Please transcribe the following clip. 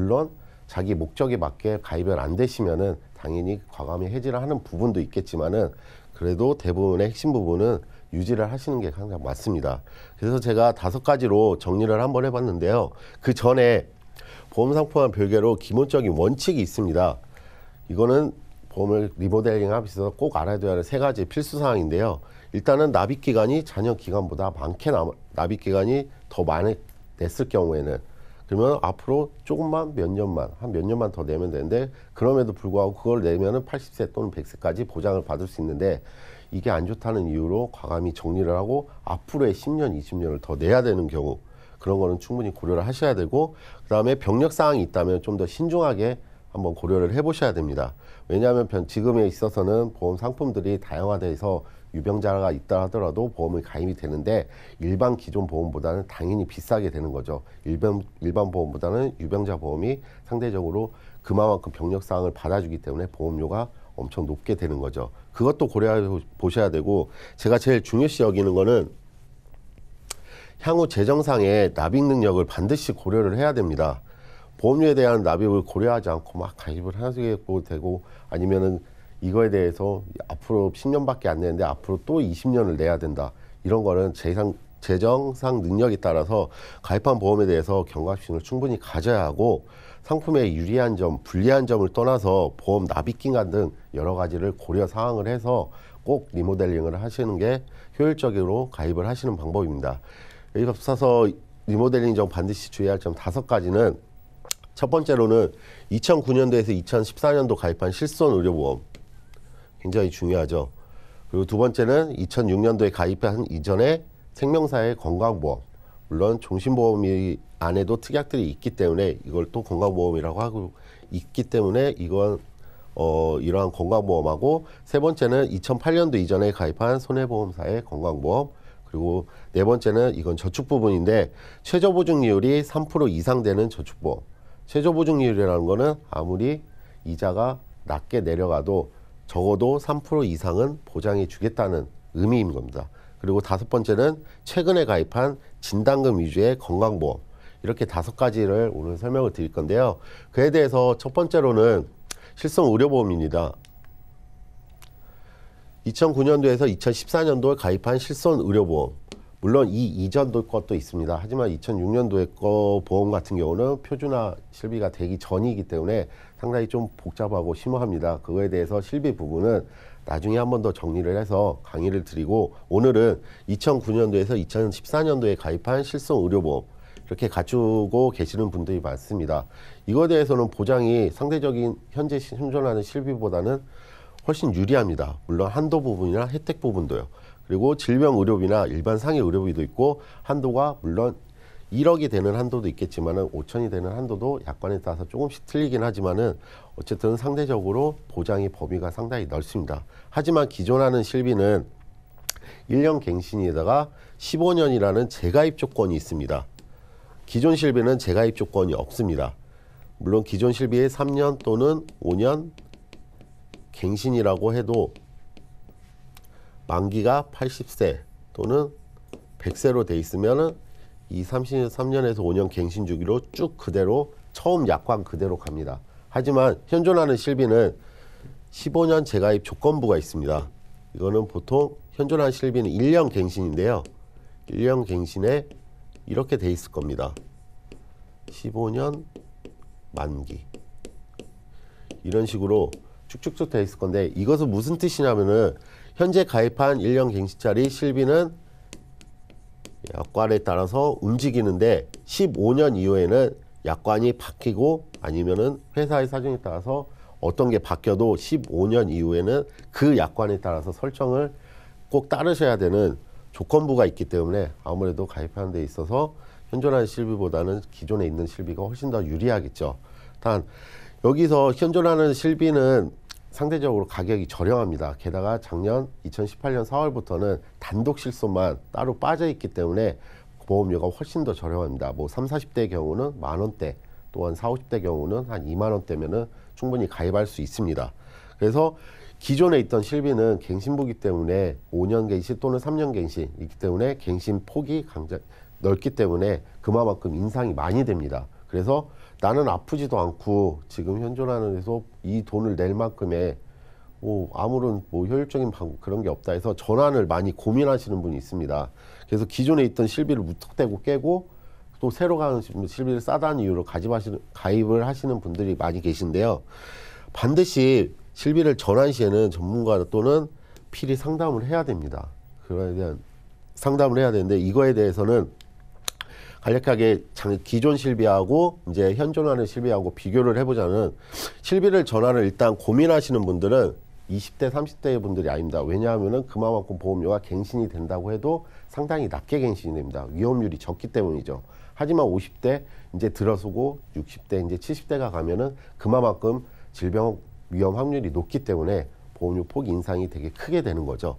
물론 자기 목적에 맞게 가입을 안 되시면은 당연히 과감히 해지를 하는 부분도 있겠지만은 그래도 대부분의 핵심 부분은 유지를 하시는 게 가장 맞습니다. 그래서 제가 다섯 가지로 정리를 한번 해봤는데요. 그 전에 보험상품과 별개로 기본적인 원칙이 있습니다. 이거는 보험을 리모델링 하면서 꼭 알아둬야 할세 가지 필수 사항인데요. 일단은 납입 기간이 잔여 기간보다 많게 납입 기간이 더 많이 됐을 경우에는 그러면 앞으로 조금만 몇 년만 한 몇 년만 더 내면 되는데 그럼에도 불구하고 그걸 내면은 80세 또는 100세까지 보장을 받을 수 있는데 이게 안 좋다는 이유로 과감히 정리를 하고 앞으로의 10년, 20년을 더 내야 되는 경우 그런 거는 충분히 고려를 하셔야 되고 그다음에 병력 사항이 있다면 좀 더 신중하게 한번 고려를 해보셔야 됩니다. 왜냐하면 지금에 있어서는 보험 상품들이 다양화돼서 유병자가 있다 하더라도 보험이 가입이 되는데 일반 기존 보험보다는 당연히 비싸게 되는 거죠. 일반, 일반 보험보다는 유병자 보험이 상대적으로 그만큼 병력사항을 받아주기 때문에 보험료가 엄청 높게 되는 거죠. 그것도 고려해 보셔야 되고 제가 제일 중요시 여기는 거는 향후 재정상의 납입 능력을 반드시 고려를 해야 됩니다. 보험료에 대한 납입을 고려하지 않고 막 가입을 하시고 되고 아니면은 이거에 대해서 앞으로 10년밖에 안 내는데 앞으로 또 20년을 내야 된다 이런 거는 재상 재정상 능력에 따라서 가입한 보험에 대해서 경각심을 충분히 가져야 하고 상품의 유리한 점, 불리한 점을 떠나서 보험 납입 기간 등 여러 가지를 고려 사항을 해서 꼭 리모델링을 하시는 게 효율적으로 가입을 하시는 방법입니다. 여기서 리모델링 전 반드시 주의할 점 다섯 가지는 첫 번째로는 2009년도에서 2014년도 가입한 실손 의료보험 굉장히 중요하죠. 그리고 두 번째는 2006년도에 가입한 이전에 생명사의 건강보험 물론 종신보험이 안에도 특약들이 있기 때문에 이걸 또 건강보험이라고 하고 있기 때문에 이건 어, 이러한 건강보험하고 세 번째는 2008년도 이전에 가입한 손해보험사의 건강보험 그리고 네 번째는 이건 저축 부분인데 최저보증률이 3% 이상 되는 저축보험 최저보증률이라는 거는 아무리 이자가 낮게 내려가도 적어도 3% 이상은 보장해 주겠다는 의미인 겁니다. 그리고 다섯 번째는 최근에 가입한 진단금 위주의 건강보험. 이렇게 다섯 가지를 오늘 설명을 드릴 건데요. 그에 대해서 첫 번째로는 실손 의료보험입니다. 2009년도에서 2014년도에 가입한 실손 의료보험. 물론 이 이전도 것도 있습니다. 하지만 2006년도에 거 보험 같은 경우는 표준화 실비가 되기 전이기 때문에 상당히 좀 복잡하고 심오합니다. 그거에 대해서 실비 부분은 나중에 한 번 더 정리를 해서 강의를 드리고 오늘은 2009년도에서 2014년도에 가입한 실손 의료보험 이렇게 갖추고 계시는 분들이 많습니다. 이거에 대해서는 보장이 상대적인 현재 현존하는 실비보다는 훨씬 유리합니다. 물론 한도 부분이나 혜택 부분도요. 그리고 질병 의료비나 일반 상해 의료비도 있고 한도가 물론 1억이 되는 한도도 있겠지만은 5천이 되는 한도도 약관에 따라서 조금씩 틀리긴 하지만은 어쨌든 상대적으로 보장의 범위가 상당히 넓습니다. 하지만 기존 하는 실비는 1년 갱신에다가 15년이라는 재가입 조건이 있습니다. 기존 실비는 재가입 조건이 없습니다. 물론 기존 실비의 3년 또는 5년 갱신이라고 해도 만기가 80세 또는 100세로 돼 있으면은 이 33년에서 5년 갱신 주기로 쭉 그대로 처음 약관 그대로 갑니다. 하지만 현존하는 실비는 15년 재가입 조건부가 있습니다. 이거는 보통 현존한 실비는 1년 갱신인데요. 1년 갱신에 이렇게 돼 있을 겁니다. 15년 만기. 이런 식으로 축축축 쏟아 있을 건데 이것은 무슨 뜻이냐면은 현재 가입한 1년 갱신짜리 실비는 약관에 따라서 움직이는데 15년 이후에는 약관이 바뀌고 아니면은 회사의 사정에 따라서 어떤 게 바뀌어도 15년 이후에는 그 약관에 따라서 설정을 꼭 따르셔야 되는 조건부가 있기 때문에 아무래도 가입하는 데 있어서 현존하는 실비보다는 기존에 있는 실비가 훨씬 더 유리하겠죠. 단 여기서 현존하는 실비는 상대적으로 가격이 저렴합니다. 게다가 작년 2018년 4월부터는 단독 실손만 따로 빠져 있기 때문에 보험료가 훨씬 더 저렴합니다. 뭐 3, 40대의 경우는 만 원대, 또한 4, 50대 경우는 한 2만 원대면은 충분히 가입할 수 있습니다. 그래서 기존에 있던 실비는 갱신부기 때문에 5년 갱신 또는 3년 갱신이기 때문에 갱신 폭이 강제 넓기 때문에 그만큼 인상이 많이 됩니다. 그래서 나는 아프지도 않고 지금 현존하는 데서 이 돈을 낼 만큼의 뭐 아무런 뭐 효율적인 방법 그런 게 없다 해서 전환을 많이 고민하시는 분이 있습니다. 그래서 기존에 있던 실비를 무턱대고 깨고 또 새로 가는 실비를 싸다는 이유로 가입하시는 가입을 하시는 분들이 많이 계신데요. 반드시 실비를 전환 시에는 전문가 또는 필히 상담을 해야 됩니다. 그거에 대한 상담을 해야 되는데 이거에 대해서는 간략하게 장, 기존 실비하고 이제 현존하는 실비하고 비교를 해보자는 실비를 전환을 일단 고민하시는 분들은 20대, 30대 분들이 아닙니다. 왜냐하면은 그만큼 보험료가 갱신이 된다고 해도 상당히 낮게 갱신이 됩니다. 위험률이 적기 때문이죠. 하지만 50대 이제 들어서고 60대 이제 70대가 가면은 그만큼 질병 위험 확률이 높기 때문에 보험료 폭 인상이 되게 크게 되는 거죠.